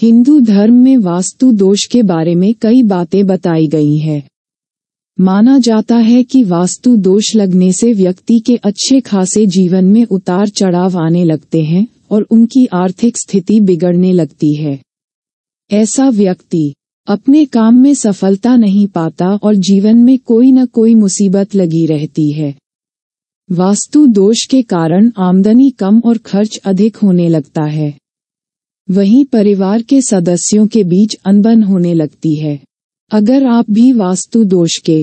हिंदू धर्म में वास्तु दोष के बारे में कई बातें बताई गई है माना जाता है कि वास्तु दोष लगने से व्यक्ति के अच्छे खासे जीवन में उतार चढ़ाव आने लगते हैं और उनकी आर्थिक स्थिति बिगड़ने लगती है ऐसा व्यक्ति अपने काम में सफलता नहीं पाता और जीवन में कोई न कोई मुसीबत लगी रहती है वास्तु दोष के कारण आमदनी कम और खर्च अधिक होने लगता है वहीं परिवार के सदस्यों के बीच अनबन होने लगती है अगर आप भी वास्तु दोष के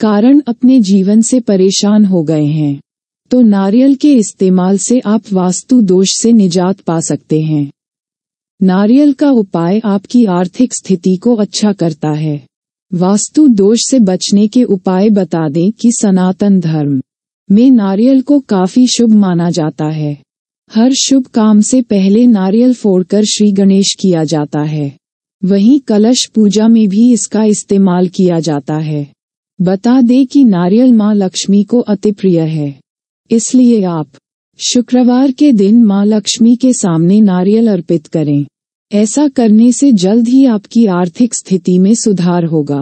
कारण अपने जीवन से परेशान हो गए हैं तो नारियल के इस्तेमाल से आप वास्तु दोष से निजात पा सकते हैं नारियल का उपाय आपकी आर्थिक स्थिति को अच्छा करता है वास्तु दोष से बचने के उपाय बता दें कि सनातन धर्म में नारियल को काफी शुभ माना जाता है हर शुभ काम से पहले नारियल फोड़कर श्री गणेश किया जाता है वहीं कलश पूजा में भी इसका इस्तेमाल किया जाता है बता दे कि नारियल माँ लक्ष्मी को अति प्रिय है इसलिए आप शुक्रवार के दिन माँ लक्ष्मी के सामने नारियल अर्पित करें ऐसा करने से जल्द ही आपकी आर्थिक स्थिति में सुधार होगा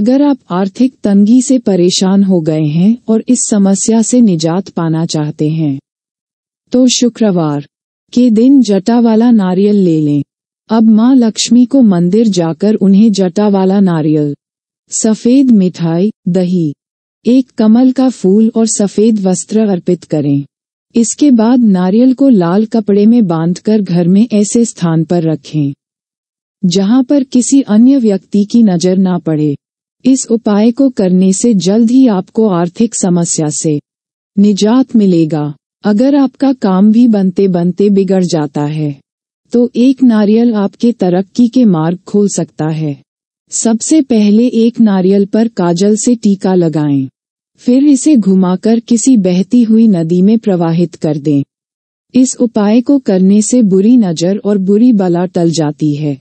अगर आप आर्थिक तंगी से परेशान हो गए हैं और इस समस्या से निजात पाना चाहते हैं तो शुक्रवार के दिन जटा वाला नारियल ले लें अब माँ लक्ष्मी को मंदिर जाकर उन्हें जटा वाला नारियल सफेद मिठाई दही एक कमल का फूल और सफेद वस्त्र अर्पित करें इसके बाद नारियल को लाल कपड़े में बांधकर घर में ऐसे स्थान पर रखें जहां पर किसी अन्य व्यक्ति की नजर ना पड़े इस उपाय को करने से जल्द ही आपको आर्थिक समस्या से निजात मिलेगा अगर आपका काम भी बनते बनते बिगड़ जाता है तो एक नारियल आपके तरक्की के मार्ग खोल सकता है सबसे पहले एक नारियल पर काजल से टीका लगाएं। फिर इसे घुमाकर किसी बहती हुई नदी में प्रवाहित कर दें इस उपाय को करने से बुरी नजर और बुरी बला टल जाती है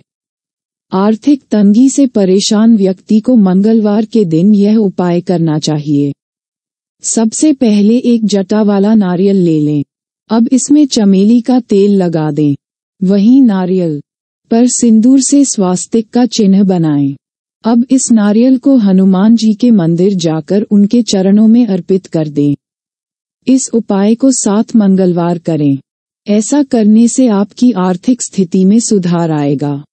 आर्थिक तंगी से परेशान व्यक्ति को मंगलवार के दिन यह उपाय करना चाहिए सबसे पहले एक जटा वाला नारियल ले लें अब इसमें चमेली का तेल लगा दें वहीं नारियल पर सिंदूर से स्वास्तिक का चिन्ह बनाएं। अब इस नारियल को हनुमान जी के मंदिर जाकर उनके चरणों में अर्पित कर दें इस उपाय को सात मंगलवार करें ऐसा करने से आपकी आर्थिक स्थिति में सुधार आएगा